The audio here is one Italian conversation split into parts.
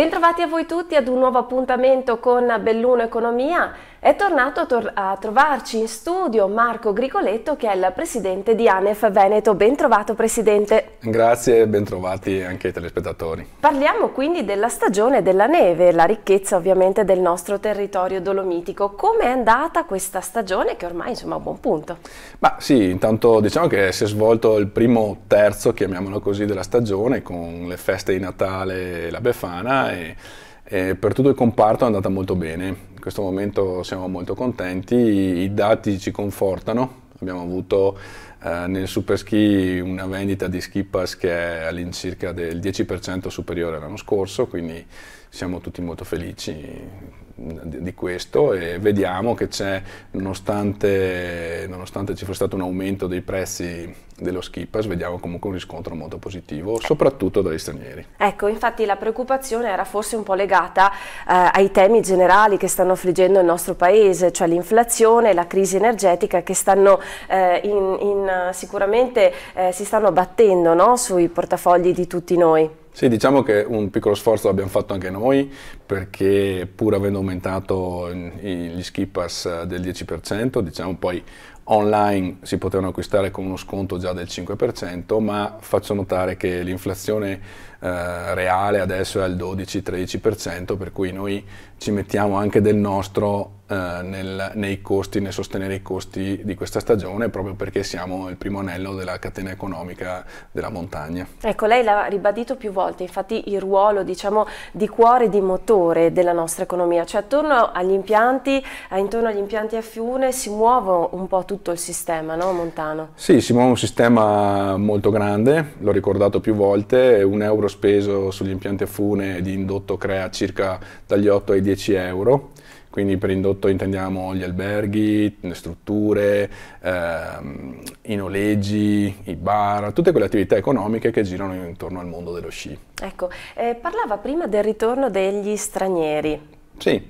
Bentrovati a voi tutti ad un nuovo appuntamento con Belluno Economia. È tornato a, tor a, trovarci in studio Marco Gricoletto che è il presidente di ANEF Veneto. Ben trovato presidente. Grazie e bentrovati anche i telespettatori. Parliamo quindi della stagione della neve, la ricchezza ovviamente del nostro territorio dolomitico. Come è andata questa stagione che ormai insomma è a buon punto? Ma sì, intanto diciamo che si è svolto il primo terzo, chiamiamolo così, della stagione con le feste di Natale e la Befana e, e per tutto il comparto è andata molto bene in questo momento siamo molto contenti, i dati ci confortano, abbiamo avuto eh, nel superski una vendita di ski pass che è all'incirca del 10% superiore all'anno scorso, quindi siamo tutti molto felici di questo e vediamo che c'è, nonostante, nonostante, ci fosse stato un aumento dei prezzi dello skippers, vediamo comunque un riscontro molto positivo, soprattutto dagli stranieri. Ecco, infatti la preoccupazione era forse un po' legata eh, ai temi generali che stanno affliggendo il nostro paese, cioè l'inflazione, la crisi energetica che stanno eh, in, in eh, sicuramente eh, si stanno battendo no? sui portafogli di tutti noi. Sì, diciamo che un piccolo sforzo l'abbiamo fatto anche noi perché pur avendo aumentato gli skippers eh, del 10%, diciamo poi online si potevano acquistare con uno sconto già del 5%, ma faccio notare che l'inflazione eh, reale adesso è al 12-13%, per cui noi ci mettiamo anche del nostro eh, nel, nei costi, nel sostenere i costi di questa stagione, proprio perché siamo il primo anello della catena economica della montagna. Ecco, lei l'ha ribadito più volte, infatti il ruolo diciamo, di cuore di motore della nostra economia, cioè attorno agli impianti, eh, intorno agli impianti a fiume si muove un po' tutto il sistema no, montano? Sì, si muove un sistema molto grande, l'ho ricordato più volte, un euro euro speso sugli impianti a fune di indotto crea circa dagli 8 ai 10 euro, quindi per indotto intendiamo gli alberghi, le strutture, ehm, i noleggi, i bar, tutte quelle attività economiche che girano intorno al mondo dello sci. Ecco, eh, parlava prima del ritorno degli stranieri. Sì.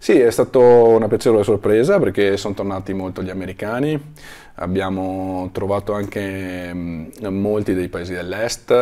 Sì, è stata una piacevole sorpresa perché sono tornati molto gli americani, Abbiamo trovato anche mm, molti dei paesi dell'est,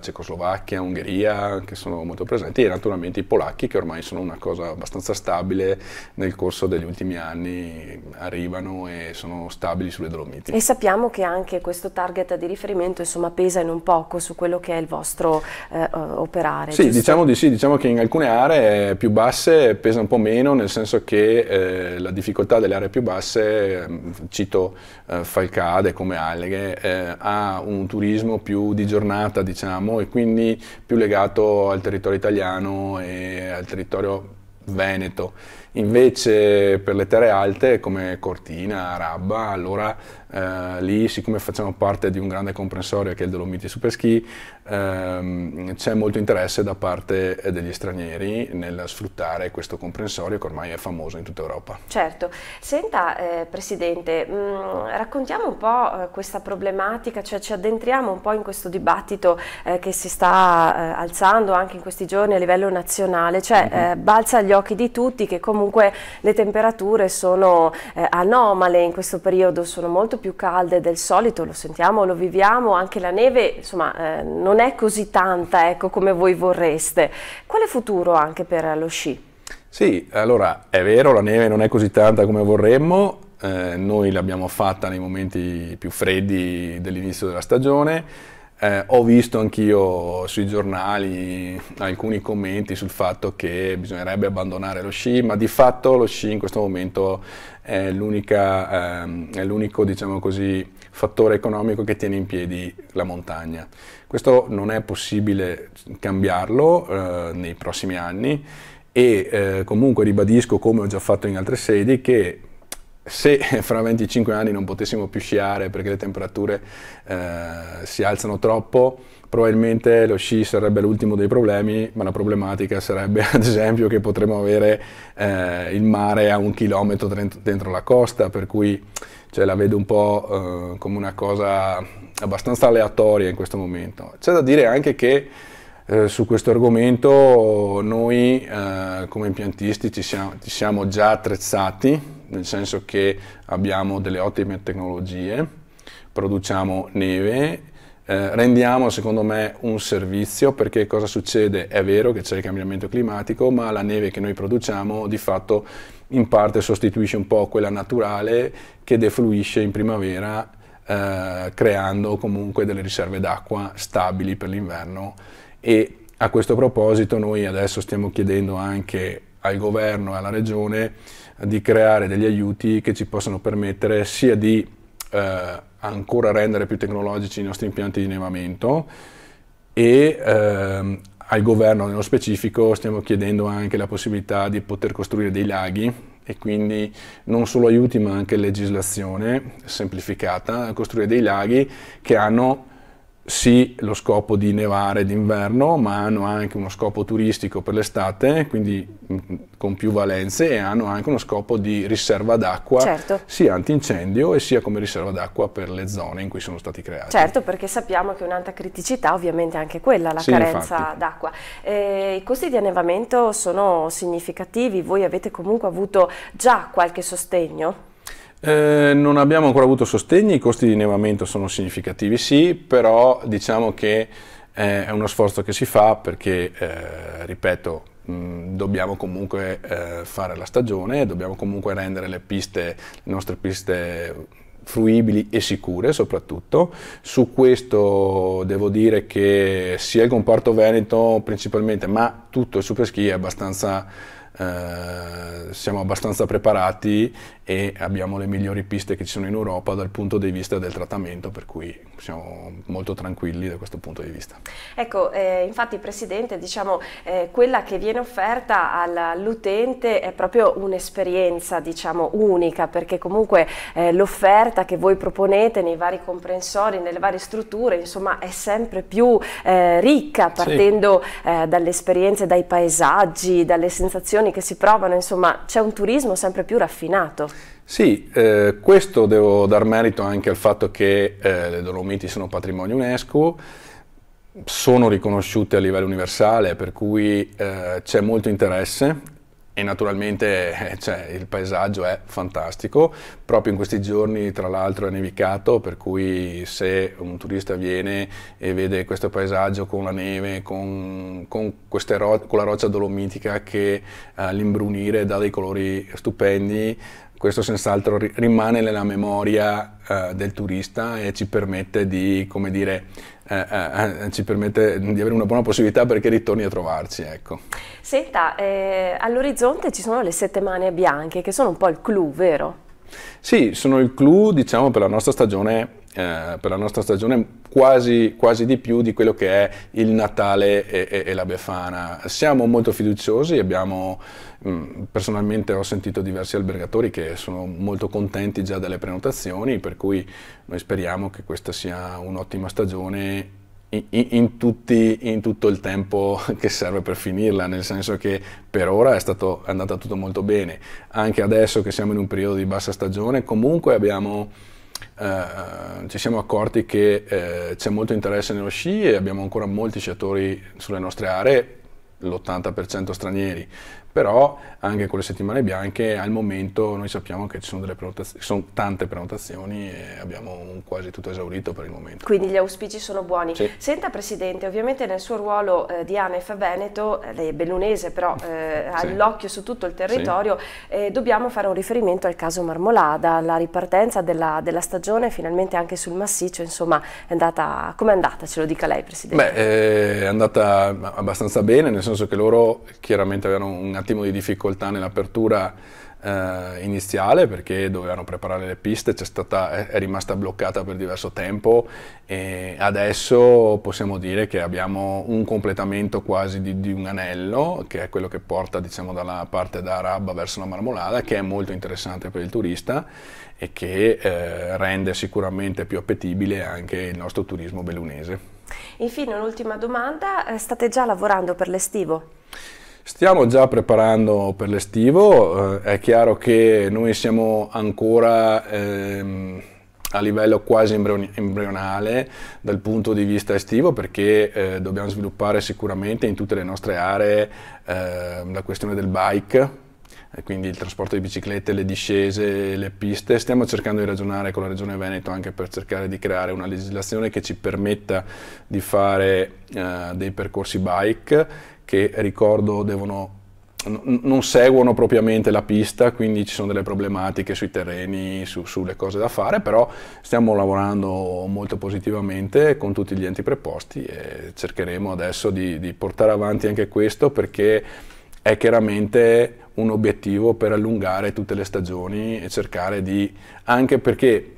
Cecoslovacchia, Ungheria, che sono molto presenti, e naturalmente i polacchi, che ormai sono una cosa abbastanza stabile nel corso degli ultimi anni, arrivano e sono stabili sulle Dolomiti. E sappiamo che anche questo target di riferimento insomma, pesa in un poco su quello che è il vostro eh, operare. Sì, diciamo di sì, diciamo che in alcune aree più basse pesa un po' meno, nel senso che eh, la difficoltà delle aree più basse, mm, cito eh, Falcade come Alleghe eh, ha un turismo più di giornata diciamo e quindi più legato al territorio italiano e al territorio veneto. Invece per le terre alte come Cortina, Rabba, allora eh, lì, siccome facciamo parte di un grande comprensorio che è il Dolomiti Superski, ehm, c'è molto interesse da parte eh, degli stranieri nel sfruttare questo comprensorio che ormai è famoso in tutta Europa. Certo. Senta, eh, Presidente, mh, mm, raccontiamo un po' eh, questa problematica, cioè ci addentriamo un po' in questo dibattito eh, che si sta alzando anche in questi giorni a livello nazionale, cioè mm -hmm. balza agli occhi di tutti che comunque le temperature sono anomale in questo periodo, sono molto più calde del solito, lo sentiamo, lo viviamo, anche la neve insomma, eh, non è così tanta ecco, come voi vorreste. Quale futuro anche per lo sci? Sì, allora è vero, la neve non è così tanta come vorremmo, eh, noi l'abbiamo fatta nei momenti più freddi dell'inizio della stagione, eh, ho visto anch'io sui giornali alcuni commenti sul fatto che bisognerebbe abbandonare lo sci, ma di fatto lo sci in questo momento è, ehm, è l'unico diciamo così, fattore economico che tiene in piedi la montagna. Questo non è possibile cambiarlo eh, nei prossimi anni e eh, comunque ribadisco, come ho già fatto in altre sedi, che se fra 25 anni non potessimo più sciare perché le temperature eh, si alzano troppo, probabilmente lo sci sarebbe l'ultimo dei problemi, ma la problematica sarebbe ad esempio che potremmo avere eh, il mare a un chilometro dentro la costa, per cui cioè, la vedo un po' eh, come una cosa abbastanza aleatoria in questo momento. C'è da dire anche che eh, su questo argomento noi eh, come impiantisti ci siamo, ci siamo, già attrezzati, nel senso che abbiamo delle ottime tecnologie, produciamo neve, eh, rendiamo secondo me un servizio perché cosa succede? È vero che c'è il cambiamento climatico, ma la neve che noi produciamo di fatto in parte sostituisce un po' quella naturale che defluisce in primavera eh, creando comunque delle riserve d'acqua stabili per l'inverno e a questo proposito noi adesso stiamo chiedendo anche al governo e alla regione di creare degli aiuti che ci possano permettere sia di eh, ancora rendere più tecnologici i nostri impianti di innevamento e ehm, al governo nello specifico stiamo chiedendo anche la possibilità di poter costruire dei laghi e quindi non solo aiuti ma anche legislazione semplificata, a costruire dei laghi che hanno sì lo scopo di nevare d'inverno, ma hanno anche uno scopo turistico per l'estate, quindi mm, con più valenze, e hanno anche uno scopo di riserva d'acqua, certo. sia antincendio e sia come riserva d'acqua per le zone in cui sono stati creati. Certo, perché sappiamo che un'altra criticità ovviamente è anche quella, la sì, carenza d'acqua. Eh, I costi di annevamento sono significativi, voi avete comunque avuto già qualche sostegno? Eh, non abbiamo ancora avuto sostegni, i costi di innevamento sono significativi sì, però diciamo che eh, è uno sforzo che si fa perché, eh, ripeto, mh, dobbiamo comunque eh, fare la stagione, dobbiamo comunque rendere le piste, le nostre piste fruibili e sicure soprattutto. Su questo devo dire che sia il comparto Veneto principalmente, ma tutto il superski è abbastanza... Eh, siamo abbastanza preparati e abbiamo le migliori piste che ci sono in Europa dal punto di vista del trattamento, per cui siamo molto tranquilli da questo punto di vista. Ecco, eh, infatti Presidente, diciamo, eh, quella che viene offerta all'utente è proprio un'esperienza diciamo, unica, perché comunque eh, l'offerta che voi proponete nei vari comprensori, nelle varie strutture, insomma, è sempre più eh, ricca, partendo sì. Eh, dalle esperienze, dai paesaggi, dalle sensazioni che si provano, insomma, c'è un turismo sempre più raffinato. Sì, eh, questo devo dar merito anche al fatto che eh, le Dolomiti sono patrimonio UNESCO, sono riconosciute a livello universale, per cui eh, c'è molto interesse e naturalmente eh, cioè, il paesaggio è fantastico. Proprio in questi giorni, tra l'altro, è nevicato, per cui se un turista viene e vede questo paesaggio con la neve, con, con, con la roccia dolomitica che all'imbrunire eh, dà dei colori stupendi, questo senz'altro rimane nella memoria uh, del turista e ci permette, di, dire, uh, uh, ci permette di, avere una buona possibilità perché ritorni a trovarci. Ecco. Senta, eh, all'orizzonte ci sono le sette mani bianche che sono un po' il clou, vero? Sì, sono il clou diciamo, per la nostra stagione eh, per la nostra stagione quasi, quasi, di più di quello che è il Natale e, e, e la Befana. Siamo molto fiduciosi, abbiamo, mm, personalmente ho sentito diversi albergatori che sono molto contenti già delle prenotazioni, per cui noi speriamo che questa sia un'ottima stagione in, in, tutti, in, tutto il tempo che serve per finirla, nel senso che per ora è, stato, è andata tutto molto bene. Anche adesso che siamo in un periodo di bassa stagione, comunque abbiamo eh, ci siamo accorti che eh, c'è molto interesse nello sci e abbiamo ancora molti sciatori sulle nostre aree, l'80% stranieri, però anche con le settimane bianche al momento noi sappiamo che ci sono, delle prenotazioni, sono tante prenotazioni e abbiamo quasi tutto esaurito per il momento. Quindi gli auspici sono buoni. Sì. Senta Presidente, ovviamente nel suo ruolo eh, di ANEF Veneto, eh, lei è bellunese però eh, sì. ha l'occhio su tutto il territorio, sì. eh, dobbiamo fare un riferimento al caso Marmolada, alla ripartenza della, della stagione finalmente anche sul massiccio, insomma è andata, com'è andata? Ce lo dica lei Presidente. Beh, eh, è andata abbastanza bene, nel senso che loro chiaramente avevano un attimo attimo di difficoltà nell'apertura eh, iniziale perché dovevano preparare le piste, è, stata, è, rimasta bloccata per diverso tempo e adesso possiamo dire che abbiamo un completamento quasi di, di un anello che è quello che porta diciamo, dalla parte da Arabba verso la Marmolada che è molto interessante per il turista e che eh, rende sicuramente più appetibile anche il nostro turismo bellunese. Infine un'ultima domanda, eh, state già lavorando per l'estivo? Stiamo già preparando per l'estivo, eh, è chiaro che noi siamo ancora ehm, a livello quasi embrionale dal punto di vista estivo perché eh, dobbiamo sviluppare sicuramente in tutte le nostre aree eh, la questione del bike eh, quindi il trasporto di biciclette, le discese, le piste. Stiamo cercando di ragionare con la Regione Veneto anche per cercare di creare una legislazione che ci permetta di fare eh, dei percorsi bike che, ricordo, devono non seguono propriamente la pista, quindi ci sono delle problematiche sui terreni, su, sulle cose da fare, però stiamo lavorando molto positivamente con tutti gli enti preposti e cercheremo adesso di, di portare avanti anche questo perché è chiaramente un obiettivo per allungare tutte le stagioni e cercare di, anche perché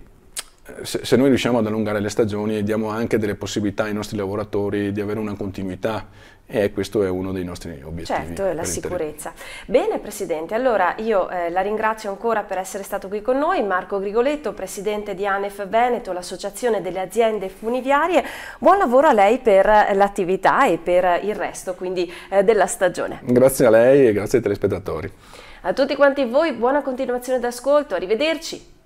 se, noi riusciamo ad allungare le stagioni diamo anche delle possibilità ai nostri lavoratori di avere una continuità e questo è uno dei nostri obiettivi. Certo, è la sicurezza. Bene Presidente, allora io eh, la ringrazio ancora per essere stato qui con noi, Marco Grigoletto, Presidente di ANEF Veneto, l'Associazione delle Aziende Funiviarie, buon lavoro a lei per eh, l'attività e per il resto quindi, eh, della stagione. Grazie a lei e grazie ai telespettatori. A tutti quanti voi buona continuazione d'ascolto, arrivederci.